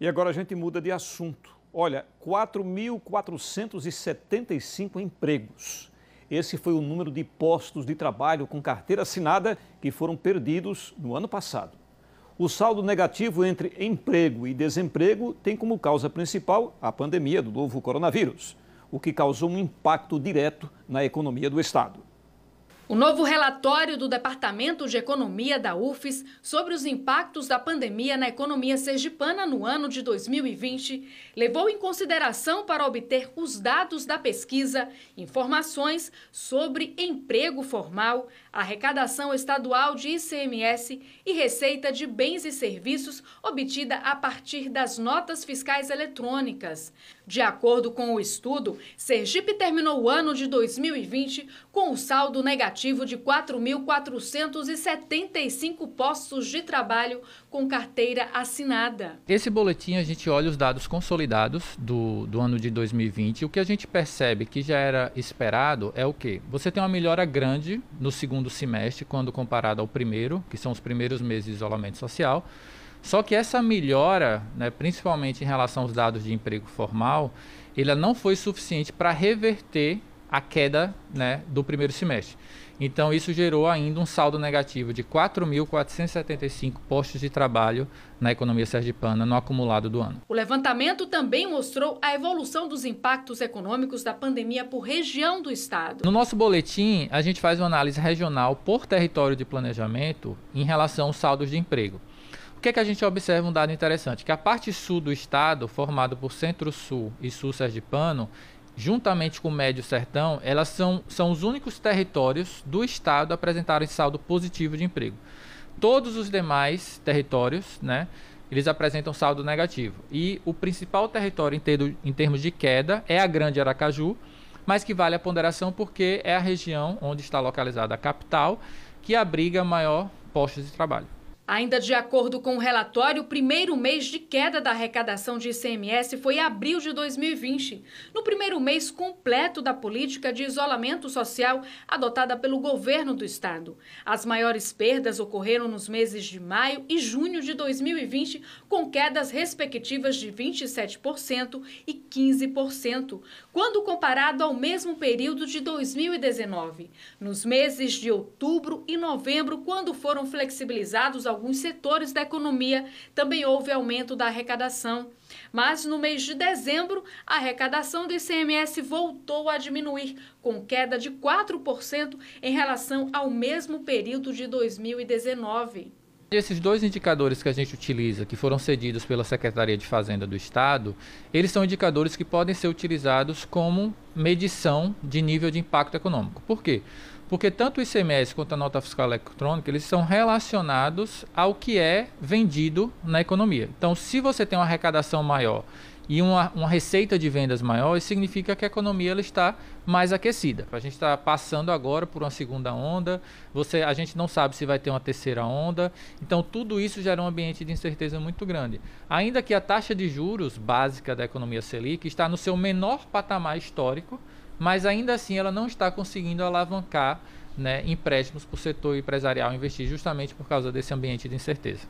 E agora a gente muda de assunto. Olha, 4.475 empregos. Esse foi o número de postos de trabalho com carteira assinada que foram perdidos no ano passado. O saldo negativo entre emprego e desemprego tem como causa principal a pandemia do novo coronavírus, o que causou um impacto direto na economia do Estado. O novo relatório do Departamento de Economia da UFES sobre os impactos da pandemia na economia sergipana no ano de 2020 levou em consideração para obter os dados da pesquisa informações sobre emprego formal, arrecadação estadual de ICMS e receita de bens e serviços obtida a partir das notas fiscais eletrônicas. De acordo com o estudo, Sergipe terminou o ano de 2020 com o saldo negativo indicativo de 4.475 postos de trabalho com carteira assinada. Esse boletim a gente olha os dados consolidados do, do ano de 2020. O que a gente percebe que já era esperado é o que? Você tem uma melhora grande no segundo semestre, quando comparado ao primeiro, que são os primeiros meses de isolamento social. Só que essa melhora, né, principalmente em relação aos dados de emprego formal, ela não foi suficiente para reverter a queda né, do primeiro semestre. Então, isso gerou ainda um saldo negativo de 4.475 postos de trabalho na economia sergipana no acumulado do ano. O levantamento também mostrou a evolução dos impactos econômicos da pandemia por região do estado. No nosso boletim, a gente faz uma análise regional por território de planejamento em relação aos saldos de emprego. O que, é que a gente observa um dado interessante? Que a parte sul do estado, formado por Centro-Sul e Sul Sergipano, juntamente com o Médio Sertão, elas são, são os únicos territórios do estado a apresentarem saldo positivo de emprego. Todos os demais territórios, né, eles apresentam saldo negativo. E o principal território inteiro, em termos de queda é a Grande Aracaju, mas que vale a ponderação porque é a região onde está localizada a capital que abriga maior postos de trabalho. Ainda de acordo com o relatório, o primeiro mês de queda da arrecadação de ICMS foi abril de 2020, no primeiro mês completo da política de isolamento social adotada pelo governo do estado. As maiores perdas ocorreram nos meses de maio e junho de 2020, com quedas respectivas de 27% e 15%, quando comparado ao mesmo período de 2019. Nos meses de outubro e novembro, quando foram flexibilizados alguns setores da economia, também houve aumento da arrecadação. Mas no mês de dezembro, a arrecadação do ICMS voltou a diminuir, com queda de 4% em relação ao mesmo período de 2019. Esses dois indicadores que a gente utiliza, que foram cedidos pela Secretaria de Fazenda do Estado, eles são indicadores que podem ser utilizados como medição de nível de impacto econômico. Por quê? Porque tanto o ICMS quanto a nota fiscal eletrônica, eles são relacionados ao que é vendido na economia. Então, se você tem uma arrecadação maior e uma, uma receita de vendas maior, isso significa que a economia ela está mais aquecida. A gente está passando agora por uma segunda onda, você, a gente não sabe se vai ter uma terceira onda, então tudo isso gera um ambiente de incerteza muito grande. Ainda que a taxa de juros básica da economia Selic está no seu menor patamar histórico, mas ainda assim ela não está conseguindo alavancar né, empréstimos para o setor empresarial investir justamente por causa desse ambiente de incerteza.